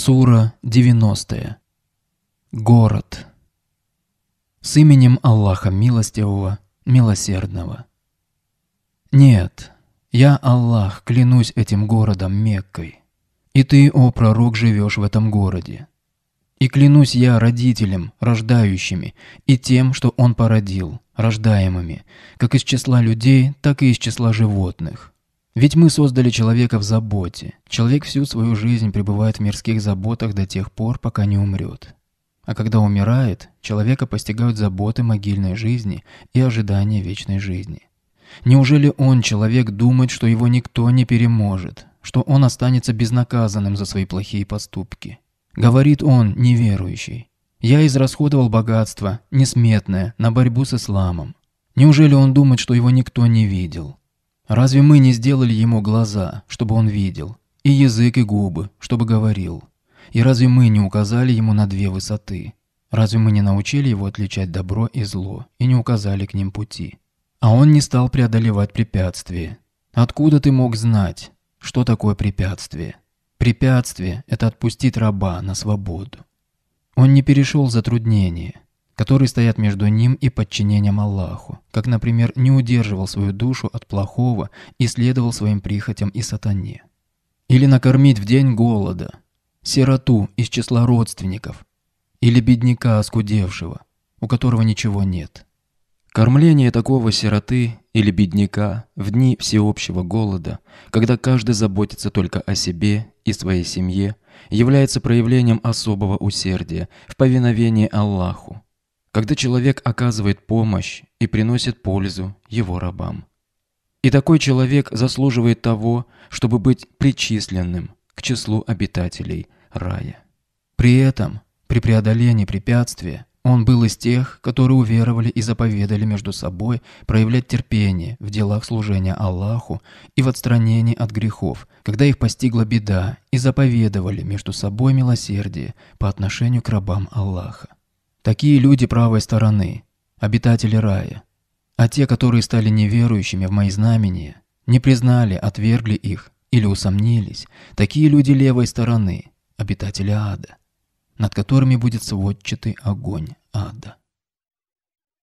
Сура 90. Город. С именем Аллаха Милостивого, Милосердного. Нет, я Аллах, клянусь этим городом Меккой. И ты, о пророк, живешь в этом городе. И клянусь я родителям, рождающими, и тем, что он породил, рождаемыми, как из числа людей, так и из числа животных. Ведь мы создали человека в заботе. Человек всю свою жизнь пребывает в мирских заботах до тех пор, пока не умрет. А когда умирает, человека постигают заботы могильной жизни и ожидания вечной жизни. Неужели он, человек, думает, что его никто не переможет, что он останется безнаказанным за свои плохие поступки? Говорит он, неверующий. «Я израсходовал богатство, несметное, на борьбу с исламом». Неужели он думает, что его никто не видел? Разве мы не сделали ему глаза, чтобы он видел, и язык, и губы, чтобы говорил? И разве мы не указали ему на две высоты? Разве мы не научили его отличать добро и зло, и не указали к ним пути? А он не стал преодолевать препятствия. Откуда ты мог знать, что такое препятствие? Препятствие – это отпустить раба на свободу. Он не перешел затруднение – которые стоят между ним и подчинением Аллаху, как, например, не удерживал свою душу от плохого и следовал своим прихотям и сатане. Или накормить в день голода, сироту из числа родственников, или бедняка оскудевшего, у которого ничего нет. Кормление такого сироты или бедняка в дни всеобщего голода, когда каждый заботится только о себе и своей семье, является проявлением особого усердия в повиновении Аллаху когда человек оказывает помощь и приносит пользу его рабам. И такой человек заслуживает того, чтобы быть причисленным к числу обитателей рая. При этом, при преодолении препятствия, он был из тех, которые уверовали и заповедали между собой проявлять терпение в делах служения Аллаху и в отстранении от грехов, когда их постигла беда, и заповедовали между собой милосердие по отношению к рабам Аллаха. Такие люди правой стороны, обитатели рая. А те, которые стали неверующими в мои знамения, не признали, отвергли их или усомнились, такие люди левой стороны, обитатели ада, над которыми будет сводчатый огонь ада.